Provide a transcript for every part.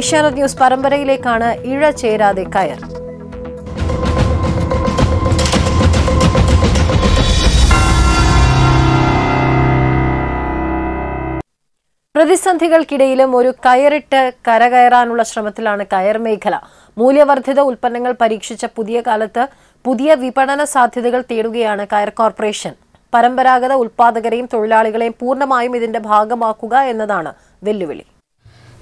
Asianet news പരമ്പരയിലേക്കാണ് ഇഴ ചേരാതെ കയർ പ്രതിസന്ധികൾക്കിടയിലും ഒരു കയറിട്ട് കരകയറാനുള്ള ശ്രമത്തിലാണ് കയർ മേഖല മൂല്യവർദ്ധിത ഉൽപ്പന്നങ്ങൾ പരീക്ഷിച്ച പുതിയ കാലത്ത് പുതിയ വിപണന സാധ്യതകൾ തേടുകയാണ് കയർ കോർപ്പറേഷൻ പരമ്പരാഗത ഉൽപാദകരെയും തൊഴിലാളികളെയും പൂർണ്ണമായും ഇതിന്റെ ഭാഗമാക്കുക എന്നതാണ് വെല്ലുവിളി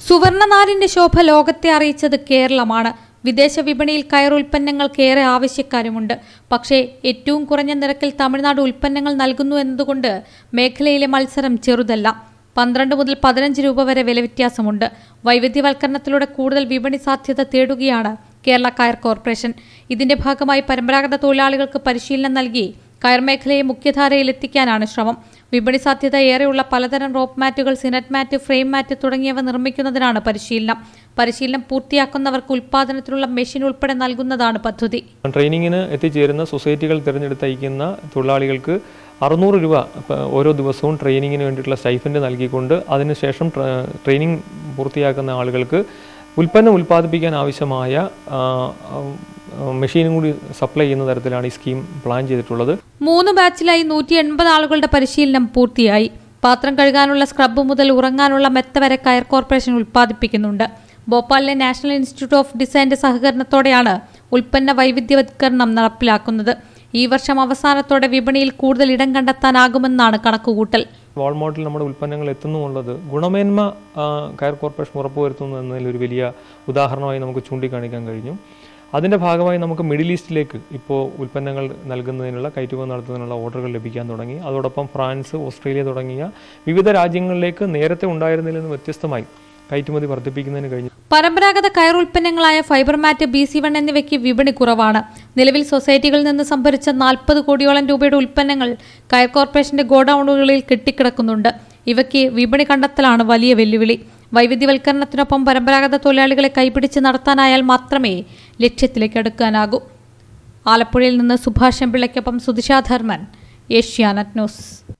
സുവർണനാരിന്റെ ശോഭ ലോകത്തെ അറിയിച്ചത് കേരളമാണ് വിദേശ വിപണിയിൽ കയർ ഉൽപ്പന്നങ്ങൾക്ക് ഏറെ ആവശ്യക്കാരുമുണ്ട് പക്ഷേ ഏറ്റവും കുറഞ്ഞ നിരക്കിൽ തമിഴ്നാട് ഉൽപ്പന്നങ്ങൾ നൽകുന്നു എന്നതുകൊണ്ട് മേഖലയിലെ മത്സരം ചെറുതല്ല പന്ത്രണ്ട് മുതൽ പതിനഞ്ച് രൂപ വരെ വില വ്യത്യാസമുണ്ട് വൈവിധ്യവൽക്കരണത്തിലൂടെ കൂടുതൽ വിപണി സാധ്യത തേടുകയാണ് കേരള കയർ കോർപ്പറേഷൻ ഇതിന്റെ ഭാഗമായി പരമ്പരാഗത തൊഴിലാളികൾക്ക് പരിശീലനം നൽകി കയർ മേഖലയെ മുഖ്യധാരയിൽ എത്തിക്കാനാണ് ശ്രമം വിപണി സാധ്യത ഏറെയുള്ള പലതരം റോപ്പ് മാറ്റുകൾ സിനറ്റ് മാറ്റ് ഫ്രെയിം മാറ്റ് തുടങ്ങിയവ നിർമ്മിക്കുന്നതിനാണ് പരിശീലനം പരിശീലനം പൂർത്തിയാക്കുന്നവർക്ക് ഉൽപാദനത്തിലുള്ള മെഷീൻ ഉൾപ്പെടെ നൽകുന്നതാണ് പദ്ധതി ട്രെയിനിങ്ങിന് എത്തിച്ചേരുന്ന സൊസൈറ്റികൾ തിരഞ്ഞെടുത്തയക്കുന്ന തൊഴിലാളികൾക്ക് അറുന്നൂറ് രൂപ ഓരോ ദിവസവും ട്രെയിനിങ്ങിന് വേണ്ടിയിട്ടുള്ള സ്റ്റൈഫൻഡ് നൽകിക്കൊണ്ട് അതിനുശേഷം ട്രെയിനിങ് പൂർത്തിയാക്കുന്ന ആളുകൾക്ക് ഉൽപ്പന്നം ഉൽപ്പാദിപ്പിക്കാൻ ആവശ്യമായ മെഷീനും കൂടി സപ്ലൈ ചെയ്യുന്ന തരത്തിലാണ് ഈ സ്കീം പ്ലാൻ ചെയ്തിട്ടുള്ളത് മൂന്ന് ബാച്ചിലായി നൂറ്റി എൺപത് ആളുകളുടെ പരിശീലനം പൂർത്തിയായി പാത്രം കഴുകാനുള്ള സ്ക്രബ് മുതൽ ഉറങ്ങാനുള്ള മെത്ത വരെ കയർ കോർപ്പറേഷൻ ഉൽപ്പാദിപ്പിക്കുന്നുണ്ട് ഭോപ്പാലിലെ നാഷണൽ ഇൻസ്റ്റിറ്റ്യൂട്ട് ഓഫ് ഡിസൈൻ്റെ സഹകരണത്തോടെയാണ് ഉൽപ്പന്ന വൈവിധ്യവത്കരണം നടപ്പിലാക്കുന്നത് ഈ വർഷം അവസാനത്തോടെ വിപണിയിൽ കൂടുതൽ ഇടം കണ്ടെത്താനാകുമെന്നാണ് കണക്കുകൂട്ടൽ വാൾമോട്ടിൽ നമ്മുടെ ഉൽപ്പന്നങ്ങൾ എത്തുന്നുള്ളത് ഗുണമേന്മ കയർ കോർപ്പറേഷൻ ഉറപ്പുവരുത്തുന്നു എന്നതിൽ ഒരു വലിയ ഉദാഹരണമായി നമുക്ക് ചൂണ്ടിക്കാണിക്കാൻ കഴിഞ്ഞു അതിൻ്റെ ഭാഗമായി നമുക്ക് മിഡിൽ ഈസ്റ്റിലേക്ക് ഇപ്പോൾ ഉൽപ്പന്നങ്ങൾ നൽകുന്നതിനുള്ള കയറ്റുമതി നടത്തുന്നതിനുള്ള ഓർഡറുകൾ ലഭിക്കാൻ തുടങ്ങി അതോടൊപ്പം ഫ്രാൻസ് ഓസ്ട്രേലിയ തുടങ്ങിയ വിവിധ രാജ്യങ്ങളിലേക്ക് നേരത്തെ ഉണ്ടായിരുന്നതിൽ നിന്ന് വ്യത്യസ്തമായി കയറ്റുമതി വർദ്ധിപ്പിക്കുന്നതിന് കഴിഞ്ഞു പരമ്പരാഗത കയർ ഉൽപ്പന്നങ്ങളായ മാറ്റ് ബി സി വൺ എന്നിവയ്ക്ക് വിപണി കുറവാണ് നിലവിൽ സൊസൈറ്റികളിൽ നിന്ന് സംഭരിച്ച നാൽപ്പത് കോടിയോളം രൂപയുടെ ഉൽപ്പന്നങ്ങൾ കയർ കോർപ്പറേഷന്റെ ഗോഡൌണുകളിൽ കെട്ടിക്കിടക്കുന്നുണ്ട് ഇവയ്ക്ക് വിപണി കണ്ടെത്തലാണ് വലിയ വെല്ലുവിളി വൈവിധ്യവൽക്കരണത്തിനൊപ്പം പരമ്പരാഗത തൊഴിലാളികളെ കൈപിടിച്ച് നടത്താനായാൽ മാത്രമേ ലക്ഷ്യത്തിലേക്ക് അടുക്കാനാകൂ ആലപ്പുഴയിൽ നിന്ന് സുഭാഷ് എംപിള്ളയ്ക്കൊപ്പം സുദിശാ ധർമ്മൻ ഏഷ്യാനെറ്റ് ന്യൂസ്